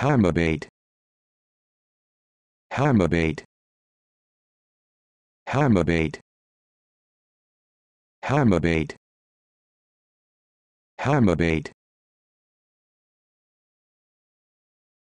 harm Hamabate. harm Hamabate. harm harm harm